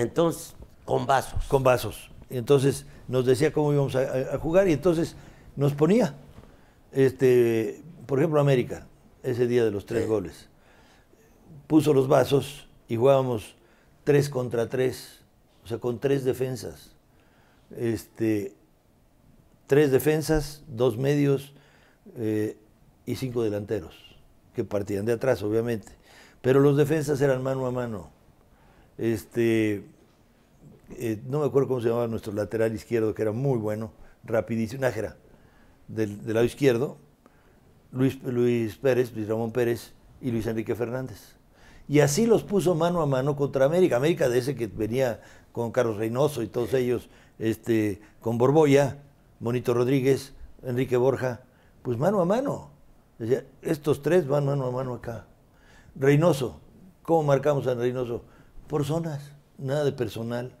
Entonces, con vasos. Con vasos. Y entonces nos decía cómo íbamos a, jugar y entonces nos ponía, este, por ejemplo, América, ese día de los tres goles. Puso los vasos y jugábamos tres contra tres, o sea, con tres defensas. Este, tres defensas, dos medios eh, y cinco delanteros, que partían de atrás, obviamente. Pero los defensas eran mano a mano este, eh, no me acuerdo cómo se llamaba nuestro lateral izquierdo, que era muy bueno, rapidísimo, Nájera, del, lado izquierdo, Luis, Pérez, Luis Ramón Pérez y Luis Enrique Fernández. Y así los puso mano a mano contra América. América de ese que venía con Carlos Reynoso y todos ellos, este, con Borboya, Monito Rodríguez, Enrique Borja, pues mano a mano. Decía, estos tres van mano a mano acá. Reynoso, ¿cómo marcamos a Reynoso? personas, nada de personal.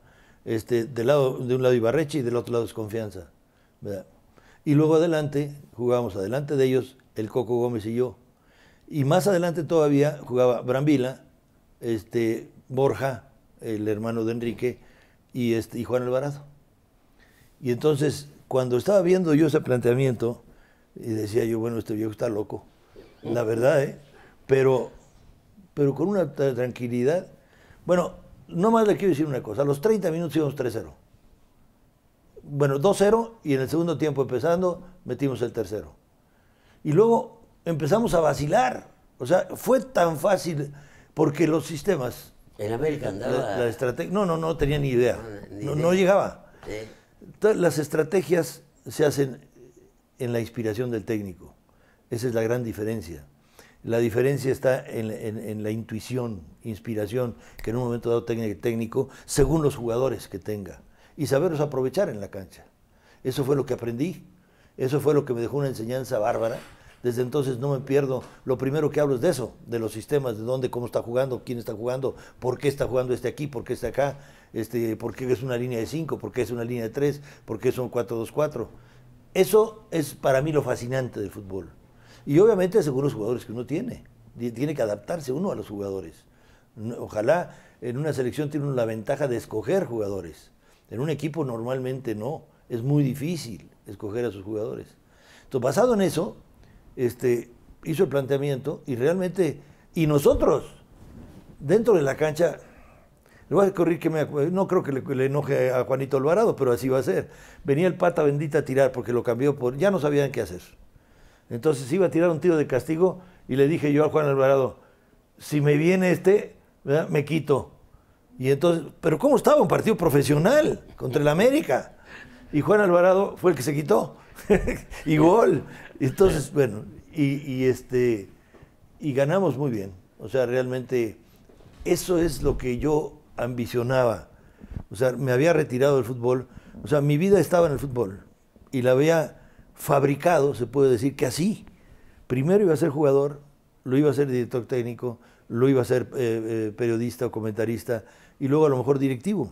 Este, de, lado, de un lado Ibarreche y del otro lado Desconfianza. ¿verdad? Y luego adelante, jugábamos adelante de ellos el Coco Gómez y yo. Y más adelante todavía jugaba Brambila, este, Borja, el hermano de Enrique, y, este, Juan Alvarado. Y entonces, cuando estaba viendo yo ese planteamiento, y decía yo, bueno, este viejo está loco, la verdad, ¿eh? pero, pero con una tranquilidad bueno, no más le quiero decir una cosa. A los 30 minutos íbamos 3-0. Bueno, 2-0 y en el segundo tiempo empezando metimos el tercero. Y luego empezamos a vacilar. O sea, fue tan fácil porque los sistemas... En América andaba... La, no, no, no tenía ni idea. Ah, no, llegaba. las estrategias se hacen en la inspiración del técnico. Esa es la gran diferencia. La diferencia está en, la intuición, inspiración, que en un momento dado técnico, según los jugadores que tenga, y saberlos aprovechar en la cancha. Eso fue lo que aprendí, eso fue lo que me dejó una enseñanza bárbara. Desde entonces no me pierdo, lo primero que hablo es de eso, de los sistemas, de dónde, cómo está jugando, quién está jugando, por qué está jugando este aquí, por qué este acá, este, por qué es una línea de 5, por qué es una línea de 3, por qué son 4-2-4. Eso es para mí lo fascinante del fútbol y obviamente según los jugadores que uno tiene. Tiene que adaptarse uno a los jugadores. Ojalá en una selección tiene la ventaja de escoger jugadores. En un equipo normalmente no. Es muy difícil escoger a sus jugadores. Entonces, basado en eso, este, hizo el planteamiento y realmente, y nosotros, dentro de la cancha, le a correr que me, no creo que le, le, enoje a Juanito Alvarado, pero así va a ser. Venía el pata bendita a tirar porque lo cambió por, ya no sabían qué hacer. Entonces iba a tirar un tiro de castigo y le dije yo a Juan Alvarado, si me viene este, me quito. Y entonces, pero ¿cómo estaba un partido profesional contra el América? Y Juan Alvarado fue el que se quitó. y gol. Entonces, bueno, y, y, este y ganamos muy bien. O sea, realmente eso es lo que yo ambicionaba. O sea, me había retirado del fútbol. O sea, mi vida estaba en el fútbol. Y la veía fabricado, se puede decir que así. Primero iba a ser jugador, lo iba a ser director técnico, lo iba a ser eh, eh, periodista o comentarista y luego a lo mejor directivo.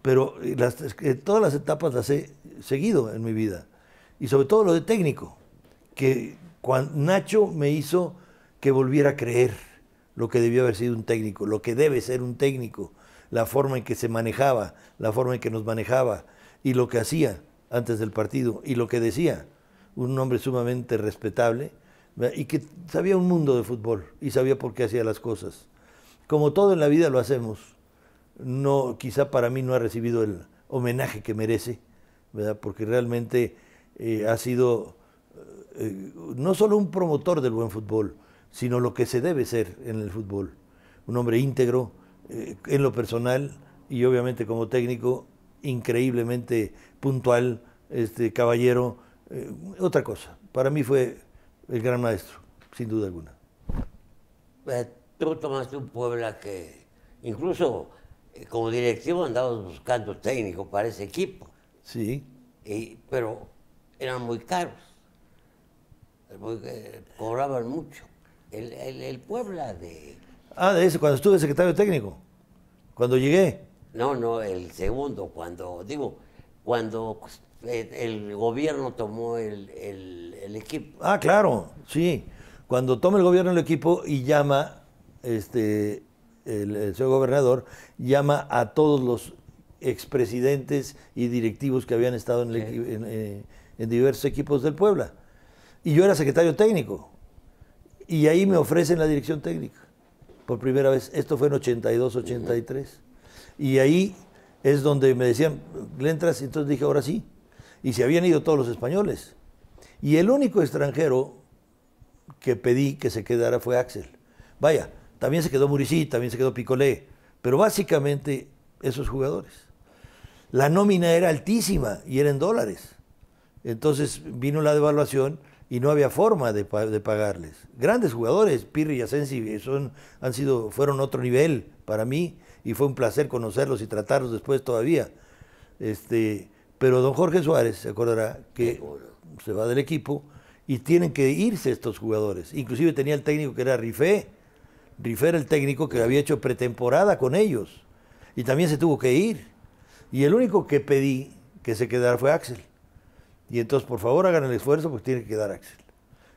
Pero eh, todas las etapas las he seguido en mi vida y sobre todo lo de técnico, que cuando Nacho me hizo que volviera a creer lo que debió haber sido un técnico, lo que debe ser un técnico, la forma en que se manejaba, la forma en que nos manejaba y lo que hacía antes del partido y lo que decía un hombre sumamente respetable y que sabía un mundo de fútbol y sabía por qué hacía las cosas. Como todo en la vida lo hacemos. No, quizá para mí no ha recibido el homenaje que merece, ¿verdad? porque realmente eh, ha sido eh, no solo un promotor del buen fútbol, sino lo que se debe ser en el fútbol. Un hombre íntegro eh, en lo personal y obviamente como técnico, increíblemente puntual, este caballero, eh, otra cosa. Para mí fue el gran maestro, sin duda alguna. Eh, tú tomaste un Puebla que incluso eh, como directivo andabas buscando técnico para ese equipo. Sí. pero eran muy caros. cobraban mucho. El, Puebla de... Ah, de ese, cuando estuve secretario técnico. Cuando llegué. No, no, el segundo, cuando, digo, cuando eh, el gobierno tomó el, equipo. Ah, claro, sí. Cuando toma el gobierno el equipo y llama, este, el, señor gobernador, llama a todos los expresidentes y directivos que habían estado eh, en, diversos equipos del Puebla. Y yo era secretario técnico. Y ahí me ofrecen la dirección técnica. Por primera vez. Esto fue en 82, 83. Y ahí es donde me decían, ¿le entras? Entonces dije, ahora sí y se habían ido todos los españoles. Y el único extranjero que pedí que se quedara fue Axel. Vaya, también se quedó Murici, también se quedó Picolé, pero básicamente esos jugadores. La nómina era altísima y era en dólares. Entonces vino la devaluación y no había forma de, pagarles. Grandes jugadores, Pirri y Asensi son, han sido, fueron otro nivel para mí y fue un placer conocerlos y tratarlos después todavía. Este, pero don Jorge Suárez se acordará que se va del equipo y tienen que irse estos jugadores. Inclusive tenía el técnico que era Rifé. Rifé era el técnico que había hecho pretemporada con ellos. Y también se tuvo que ir. Y el único que pedí que se quedara fue Axel. Y entonces, por favor, hagan el esfuerzo, porque tiene que quedar Axel.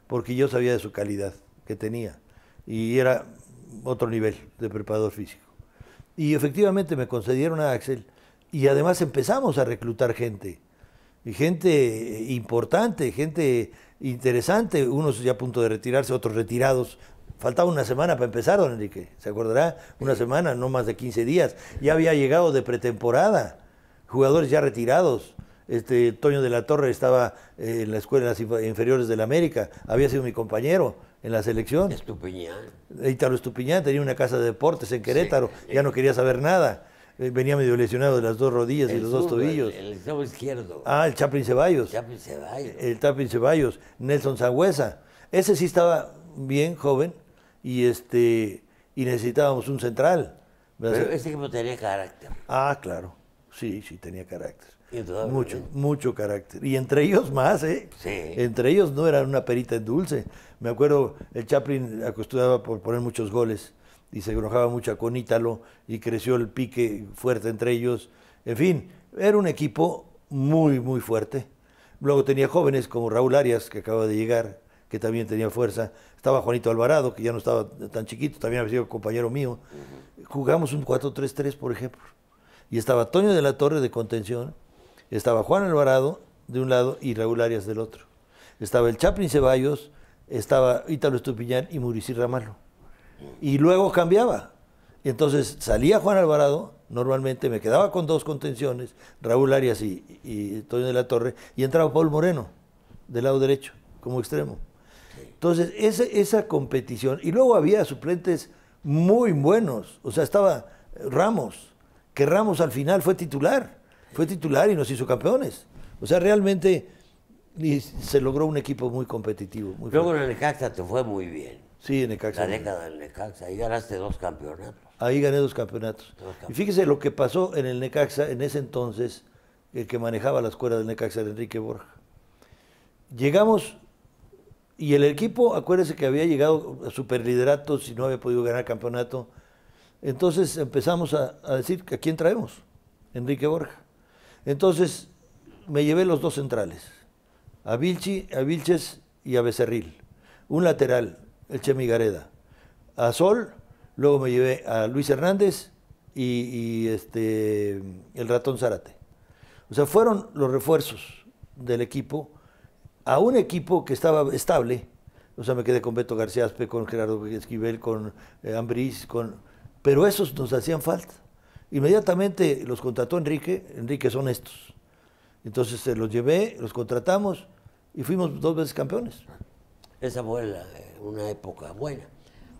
Porque yo sabía de su calidad que tenía. Y era otro nivel de preparador físico. Y efectivamente me concedieron a Axel y además empezamos a reclutar gente, y gente eh, importante, gente interesante, unos ya a punto de retirarse, otros retirados. Faltaba una semana para empezar, don Enrique, ¿se acordará? Una semana, no más de 15 días. Ya había llegado de pretemporada, jugadores ya retirados. Este, Toño de la Torre estaba eh, en la escuela inferiores de América, había sido mi compañero en la selección. Estupiñán. Ítalo Estupiñán tenía una casa de deportes en Querétaro, ya eh. no quería saber nada. Eh, venía medio lesionado de las dos rodillas y los dos tobillos. El, extremo izquierdo. Ah, el Chaplin Ceballos. Chaplin Ceballos. El Chaplin Ceballos, Nelson Sangüesa. Ese sí estaba bien joven y este y necesitábamos un central. Pero ese equipo tenía carácter. Ah, claro. Sí, sí tenía carácter. Mucho, mucho carácter. Y entre ellos más, ¿eh? Sí. Entre ellos no eran una perita en dulce. Me acuerdo, el Chaplin acostumbraba por poner muchos goles y se enojaba mucha con Ítalo y creció el pique fuerte entre ellos. En fin, era un equipo muy, muy fuerte. Luego tenía jóvenes como Raúl Arias, que acaba de llegar, que también tenía fuerza. Estaba Juanito Alvarado, que ya no estaba tan chiquito, también había sido compañero mío. Jugamos un 4-3-3, por ejemplo. Y estaba Toño de la Torre de contención, estaba Juan Alvarado de un lado y Raúl Arias del otro. Estaba el Chaplin Ceballos, estaba Ítalo Estupiñán y Murici Ramalho y luego cambiaba. Entonces salía Juan Alvarado, normalmente me quedaba con dos contenciones, Raúl Arias y, y de la Torre, y entraba Paul Moreno, del lado derecho, como extremo. Entonces, esa, esa competición, y luego había suplentes muy buenos, o sea, estaba eh, Ramos, que Ramos al final fue titular, fue titular y nos hizo campeones. O sea, realmente se logró un equipo muy competitivo. Muy Luego en el fue muy bien. Sí, en Necaxa. La década del Necaxa. Ahí ganaste dos campeonatos. Ahí gané dos campeonatos. Y fíjese lo que pasó en el Necaxa en ese entonces, el que manejaba la escuela del Necaxa era Enrique Borja. Llegamos y el equipo, acuérdese que había llegado a superliderato si no había podido ganar campeonato. Entonces empezamos a, a decir, ¿a quién traemos? Enrique Borja. Entonces me llevé los dos centrales, a Vilchi, a Vilches y a Becerril. Un lateral, el Chemi Gareda. A Sol, luego me llevé a Luis Hernández y, este, el Ratón Zárate. O sea, fueron los refuerzos del equipo a un equipo que estaba estable. O sea, me quedé con Beto García con Gerardo Esquivel, con eh, Ambrís con... pero esos nos hacían falta. Inmediatamente los contrató Enrique, Enrique son estos. Entonces eh, los llevé, los contratamos y fuimos dos veces campeones. Esa fue una época buena.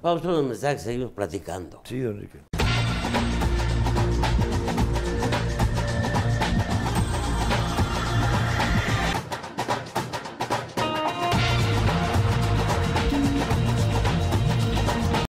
Vamos a los mensajes, seguimos platicando. Sí, don Enrique.